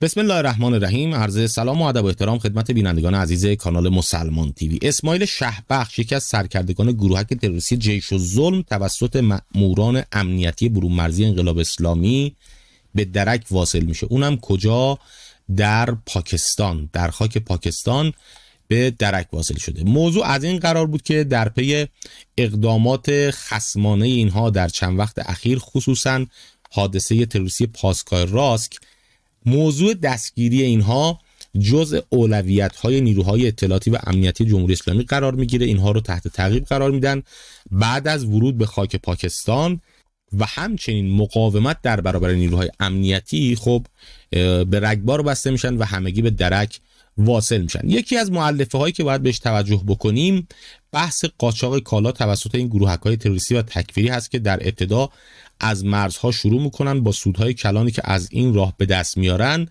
بسم الله الرحمن الرحیم عرض سلام و ادب و احترام خدمت بینندگان عزیز کانال مسلمان تیوی اسماعیل شهبخش یکی از سرکردگان گروهک تروریستی جیش و ظلم توسط مأموران امنیتی برون مرزی انقلاب اسلامی به درک واصل میشه اونم کجا در پاکستان در خاک پاکستان به درک واصل شده موضوع از این قرار بود که در پی اقدامات خسمانه اینها در چند وقت اخیر خصوصا حادثه تروریستی پاسکای راسک موضوع دستگیری اینها جز اولویت های نیروهای اطلاعاتی و امنیتی جمهوری اسلامی قرار میگیره اینها رو تحت تعقیب قرار میدن بعد از ورود به خاک پاکستان و همچنین مقاومت در برابر نیروهای امنیتی خب به رگبار بسته میشن و همگی به درک واصل میشن یکی از معلفه هایی که باید بهش توجه بکنیم بحث قاچاق کالا توسط این گروه های تروریستی و تکفیری هست که در ابتدا از مرزها شروع میکنن با سودهای کلانی که از این راه به دست میارن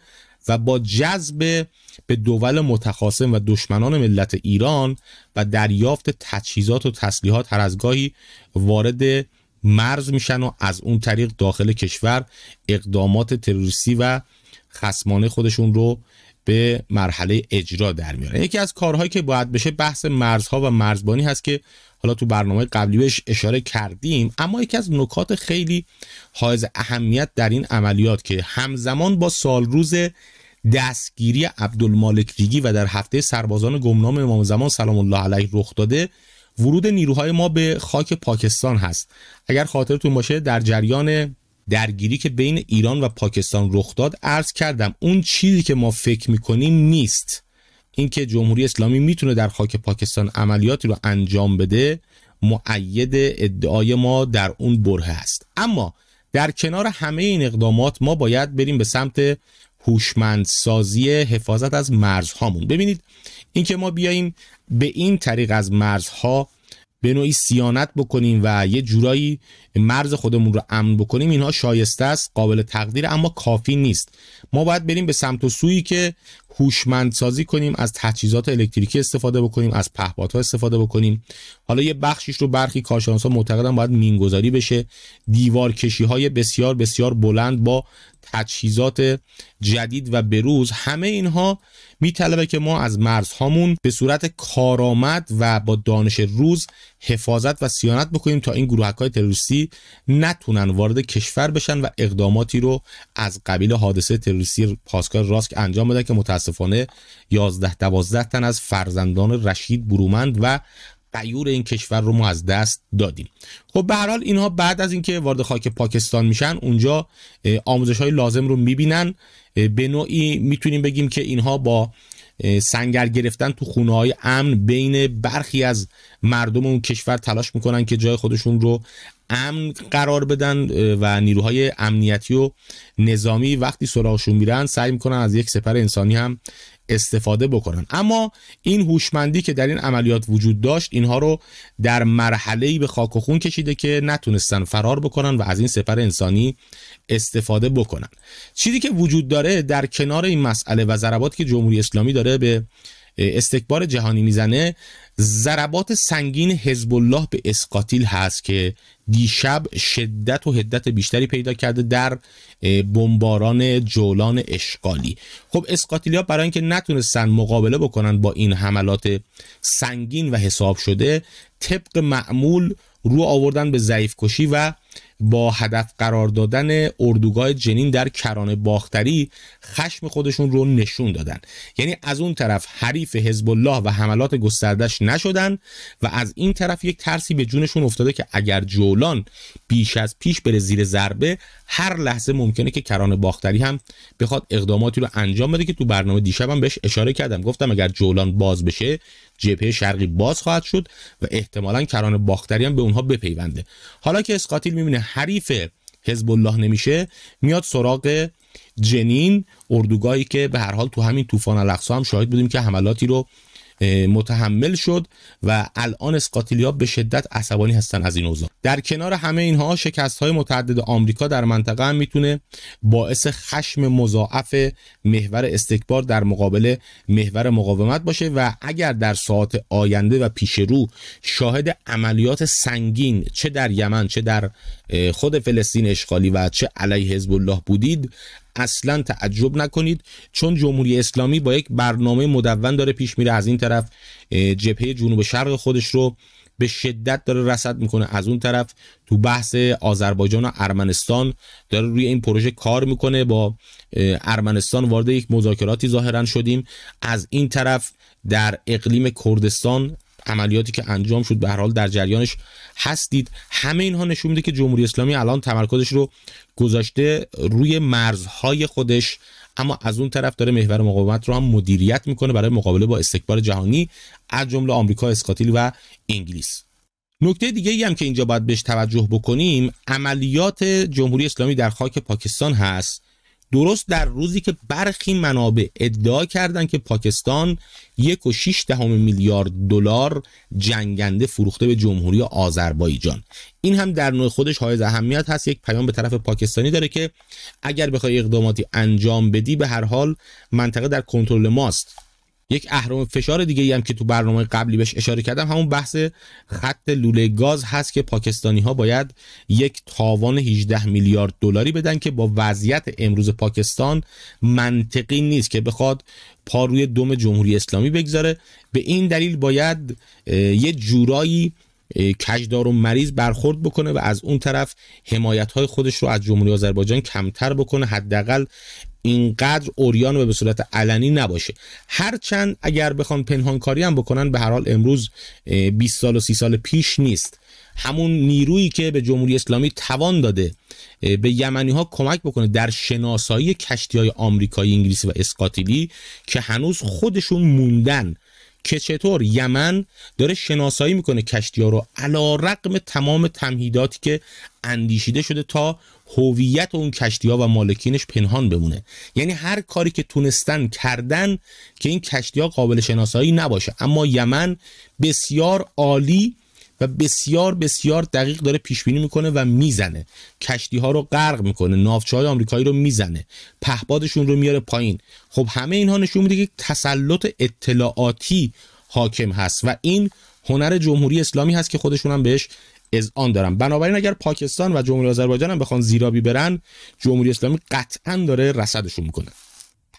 و با جذب به دول متخاصم و دشمنان ملت ایران و دریافت تجهیزات و تسلیحات هر از گاهی وارد مرز میشن و از اون طریق داخل کشور اقدامات تروریستی و خسمانه خودشون رو به مرحله اجرا در میارن یکی از کارهایی که باید بشه بحث مرزها و مرزبانی هست که حالا تو برنامه قبلی بهش اشاره کردیم اما یکی از نکات خیلی حائز اهمیت در این عملیات که همزمان با سالروز دستگیری عبدالمالک ریگی و در هفته سربازان گمنام امام زمان سلام الله علیه رخ داده ورود نیروهای ما به خاک پاکستان هست اگر خاطرتون باشه در جریان درگیری که بین ایران و پاکستان رخ داد عرض کردم اون چیزی که ما فکر میکنیم نیست اینکه جمهوری اسلامی میتونه در خاک پاکستان عملیاتی رو انجام بده معید ادعای ما در اون بره است. اما در کنار همه این اقدامات ما باید بریم به سمت هوشمندسازی حفاظت از مرزهامون ببینید اینکه ما بیاییم به این طریق از مرزها به نوعی سیانت بکنیم و یه جورایی مرز خودمون رو امن بکنیم اینها شایسته است قابل تقدیر اما کافی نیست ما باید بریم به سمت و سویی که سازی کنیم از تجهیزات الکتریکی استفاده بکنیم از پهپادها استفاده بکنیم حالا یه بخشیش رو برخی کارشناسا معتقدن باید مینگذاری بشه دیوار کشی های بسیار بسیار بلند با تجهیزات جدید و بروز همه اینها میطلبه که ما از مرزهامون به صورت کارآمد و با دانش روز حفاظت و سیانت بکنیم تا این گروهک های تروریستی نتونن وارد کشور بشن و اقداماتی رو از قبیل حادثه تروریستی پاسگاه راسک انجام بدن که متاسفانه 11 12 تن از فرزندان رشید برومند و قیور این کشور رو ما از دست دادیم خب به هر حال اینها بعد از اینکه وارد خاک پاکستان میشن اونجا آموزش های لازم رو میبینن به نوعی میتونیم بگیم که اینها با سنگر گرفتن تو خونه های امن بین برخی از مردم اون کشور تلاش میکنن که جای خودشون رو امن قرار بدن و نیروهای امنیتی و نظامی وقتی سراغشون میرن سعی میکنن از یک سپر انسانی هم استفاده بکنن اما این هوشمندی که در این عملیات وجود داشت اینها رو در مرحله به خاک و خون کشیده که نتونستن فرار بکنن و از این سپر انسانی استفاده بکنن چیزی که وجود داره در کنار این مسئله و ضرباتی که جمهوری اسلامی داره به استکبار جهانی میزنه ضربات سنگین حزب الله به اسقاطیل هست که دیشب شدت و هدت بیشتری پیدا کرده در بمباران جولان اشغالی خب ها برای اینکه نتونستن مقابله بکنن با این حملات سنگین و حساب شده طبق معمول رو آوردن به ضعیف کشی و با هدف قرار دادن اردوگاه جنین در کرانه باختری خشم خودشون رو نشون دادن یعنی از اون طرف حریف حزب الله و حملات گستردش نشدن و از این طرف یک ترسی به جونشون افتاده که اگر جولان بیش از پیش بره زیر ضربه هر لحظه ممکنه که کرانه باختری هم بخواد اقداماتی رو انجام بده که تو برنامه دیشب هم بهش اشاره کردم گفتم اگر جولان باز بشه جبهه شرقی باز خواهد شد و احتمالا کران باختری هم به اونها بپیونده حالا که اسقاتیل میبینه حریف حزب الله نمیشه میاد سراغ جنین اردوگاهی که به هر حال تو همین طوفان الاقصا هم شاهد بودیم که حملاتی رو متحمل شد و الان اسقاطیلیا به شدت عصبانی هستن از این اوضاع در کنار همه اینها شکست های متعدد آمریکا در منطقه هم میتونه باعث خشم مضاعف محور استکبار در مقابل محور مقاومت باشه و اگر در ساعات آینده و پیش رو شاهد عملیات سنگین چه در یمن چه در خود فلسطین اشغالی و چه علیه حزب الله بودید اصلا تعجب نکنید چون جمهوری اسلامی با یک برنامه مدون داره پیش میره از این طرف جبهه جنوب شرق خودش رو به شدت داره رصد میکنه از اون طرف تو بحث آذربایجان و ارمنستان داره روی این پروژه کار میکنه با ارمنستان وارد یک مذاکراتی ظاهرا شدیم از این طرف در اقلیم کردستان عملیاتی که انجام شد به هر حال در جریانش هستید همه اینها نشون میده که جمهوری اسلامی الان تمرکزش رو گذاشته روی مرزهای خودش اما از اون طرف داره محور مقاومت رو هم مدیریت میکنه برای مقابله با استکبار جهانی از جمله آمریکا، اسکاتیل و انگلیس نکته دیگه ای هم که اینجا باید بهش توجه بکنیم عملیات جمهوری اسلامی در خاک پاکستان هست درست در روزی که برخی منابع ادعا کردند که پاکستان یک و شیش دهم میلیارد دلار جنگنده فروخته به جمهوری آذربایجان این هم در نوع خودش های اهمیت هست یک پیام به طرف پاکستانی داره که اگر بخوای اقداماتی انجام بدی به هر حال منطقه در کنترل ماست یک اهرم فشار دیگه ای هم که تو برنامه قبلی بهش اشاره کردم همون بحث خط لوله گاز هست که پاکستانی ها باید یک تاوان 18 میلیارد دلاری بدن که با وضعیت امروز پاکستان منطقی نیست که بخواد پا روی دم جمهوری اسلامی بگذاره به این دلیل باید یه جورایی کشدار و مریض برخورد بکنه و از اون طرف حمایت های خودش رو از جمهوری آذربایجان کمتر بکنه حداقل اینقدر اوریان و به صورت علنی نباشه هرچند اگر بخوان پنهانکاری هم بکنن به هر حال امروز 20 سال و 30 سال پیش نیست همون نیرویی که به جمهوری اسلامی توان داده به یمنی ها کمک بکنه در شناسایی کشتی های آمریکایی انگلیسی و اسکاتیلی که هنوز خودشون موندن که چطور یمن داره شناسایی میکنه کشتی ها رو علا رقم تمام تمهیداتی که اندیشیده شده تا هویت اون کشتی ها و مالکینش پنهان بمونه یعنی هر کاری که تونستن کردن که این کشتی ها قابل شناسایی نباشه اما یمن بسیار عالی و بسیار بسیار دقیق داره پیش بینی میکنه و میزنه کشتی ها رو غرق میکنه ناوچه های آمریکایی رو میزنه پهپادشون رو میاره پایین خب همه اینها نشون میده که تسلط اطلاعاتی حاکم هست و این هنر جمهوری اسلامی هست که خودشون هم بهش اذعان دارن بنابراین اگر پاکستان و جمهوری آذربایجان هم بخوان زیرابی برن جمهوری اسلامی قطعا داره رصدشون میکنه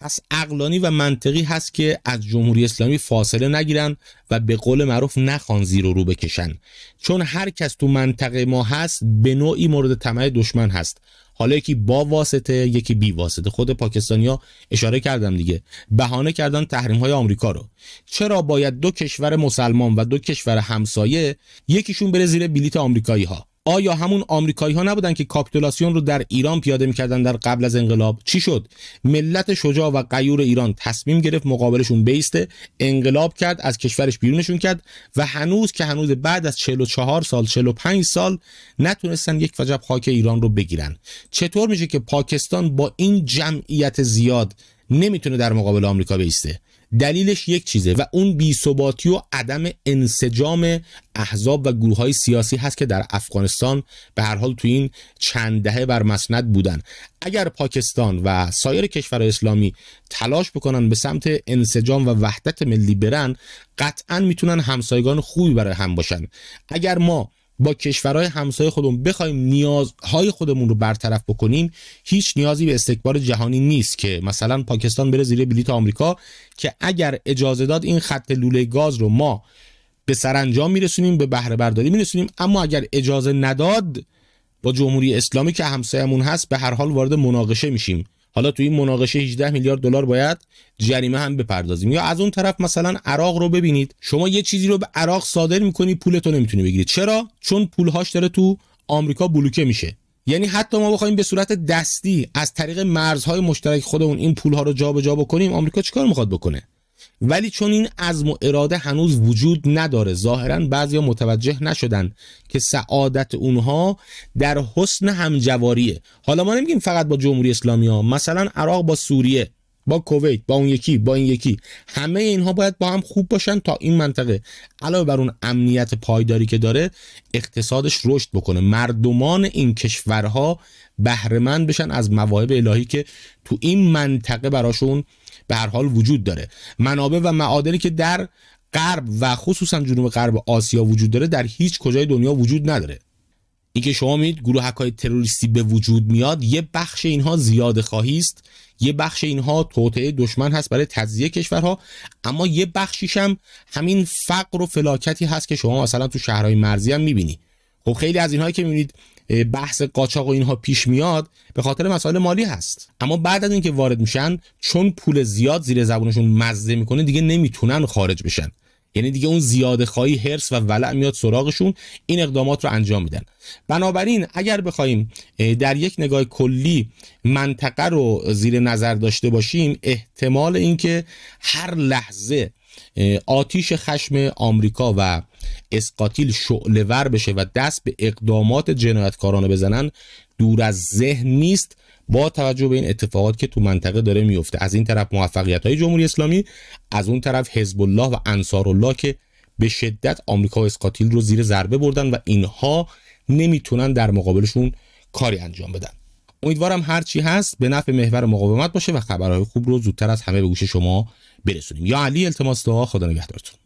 پس اقلانی و منطقی هست که از جمهوری اسلامی فاصله نگیرن و به قول معروف نخوان زیر و رو بکشن چون هر کس تو منطقه ما هست به نوعی مورد طمع دشمن هست حالا یکی با واسطه یکی بی واسطه خود پاکستانیا اشاره کردم دیگه بهانه کردن تحریم های آمریکا رو چرا باید دو کشور مسلمان و دو کشور همسایه یکیشون بره زیر بلیت آمریکایی ها آیا همون آمریکایی ها نبودن که کاپیتولاسیون رو در ایران پیاده میکردن در قبل از انقلاب چی شد ملت شجاع و قیور ایران تصمیم گرفت مقابلشون بیسته انقلاب کرد از کشورش بیرونشون کرد و هنوز که هنوز بعد از 44 سال 45 سال نتونستن یک وجب خاک ایران رو بگیرن چطور میشه که پاکستان با این جمعیت زیاد نمیتونه در مقابل آمریکا بیسته دلیلش یک چیزه و اون بیثباتی و عدم انسجام احزاب و گروه های سیاسی هست که در افغانستان به هر حال تو این چند دهه بر مسند بودن اگر پاکستان و سایر کشور اسلامی تلاش بکنن به سمت انسجام و وحدت ملی برن قطعا میتونن همسایگان خوبی برای هم باشن اگر ما با کشورهای همسایه خودمون بخوایم نیازهای خودمون رو برطرف بکنیم هیچ نیازی به استکبار جهانی نیست که مثلا پاکستان بره زیر بلیت آمریکا که اگر اجازه داد این خط لوله گاز رو ما به سرانجام میرسونیم به بهره برداری میرسونیم اما اگر اجازه نداد با جمهوری اسلامی که همسایمون هست به هر حال وارد مناقشه میشیم حالا تو این مناقشه 18 میلیارد دلار باید جریمه هم بپردازیم یا از اون طرف مثلا عراق رو ببینید شما یه چیزی رو به عراق صادر میکنی پولتو نمیتونی بگیری چرا چون پولهاش داره تو آمریکا بلوکه میشه یعنی حتی ما بخوایم به صورت دستی از طریق مرزهای مشترک خودمون این پولها رو جابجا جا بکنیم آمریکا چیکار میخواد بکنه ولی چون این عزم و اراده هنوز وجود نداره ظاهرا بعضیا متوجه نشدن که سعادت اونها در حسن همجواریه حالا ما نمیگیم فقط با جمهوری اسلامی ها مثلا عراق با سوریه با کویت با اون یکی با این یکی همه اینها باید با هم خوب باشن تا این منطقه علاوه بر اون امنیت پایداری که داره اقتصادش رشد بکنه مردمان این کشورها بهرهمند بشن از مواهب الهی که تو این منطقه براشون به هر حال وجود داره منابع و معادلی که در غرب و خصوصا جنوب غرب آسیا وجود داره در هیچ کجای دنیا وجود نداره اینکه شما میید گروه های تروریستی به وجود میاد یه بخش اینها زیاد خواهی است یه بخش اینها توطعه دشمن هست برای تجزیه کشورها اما یه بخشیش هم همین فقر و فلاکتی هست که شما مثلا تو شهرهای مرزی هم میبینی خب خیلی از اینهایی که میبینید بحث قاچاق و اینها پیش میاد به خاطر مسائل مالی هست اما بعد از اینکه وارد میشن چون پول زیاد زیر زبونشون مزه میکنه دیگه نمیتونن خارج بشن یعنی دیگه اون زیاد خواهی هرس و ولع میاد سراغشون این اقدامات رو انجام میدن بنابراین اگر بخوایم در یک نگاه کلی منطقه رو زیر نظر داشته باشیم احتمال اینکه هر لحظه آتیش خشم آمریکا و اسقاتیل شعلور بشه و دست به اقدامات جنایتکارانه بزنن دور از ذهن نیست با توجه به این اتفاقات که تو منطقه داره میفته از این طرف موفقیت های جمهوری اسلامی از اون طرف حزب الله و انصار الله که به شدت آمریکا و اسقاتیل رو زیر ضربه بردن و اینها نمیتونن در مقابلشون کاری انجام بدن امیدوارم هر چی هست به نفع محور مقاومت باشه و خبرهای خوب رو زودتر از همه به گوش شما برسونیم یا علی التماس دعا خدا نگهدارتون